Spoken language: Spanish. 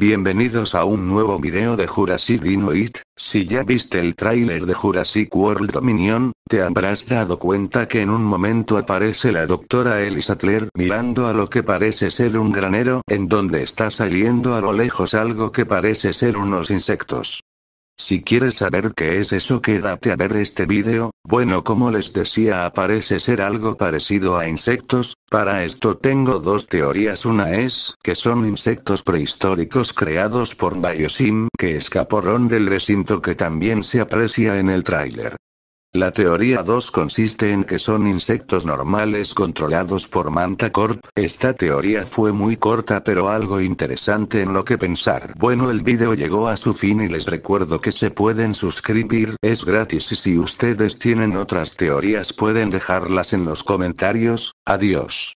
Bienvenidos a un nuevo video de Jurassic It. Si ya viste el tráiler de Jurassic World Dominion, te habrás dado cuenta que en un momento aparece la doctora Ellie Sattler mirando a lo que parece ser un granero en donde está saliendo a lo lejos algo que parece ser unos insectos. Si quieres saber qué es eso quédate a ver este video, bueno como les decía aparece ser algo parecido a insectos, para esto tengo dos teorías una es que son insectos prehistóricos creados por Biosim que escaparon del recinto que también se aprecia en el tráiler. La teoría 2 consiste en que son insectos normales controlados por Mantacorp. Esta teoría fue muy corta pero algo interesante en lo que pensar. Bueno el video llegó a su fin y les recuerdo que se pueden suscribir, es gratis y si ustedes tienen otras teorías pueden dejarlas en los comentarios. Adiós.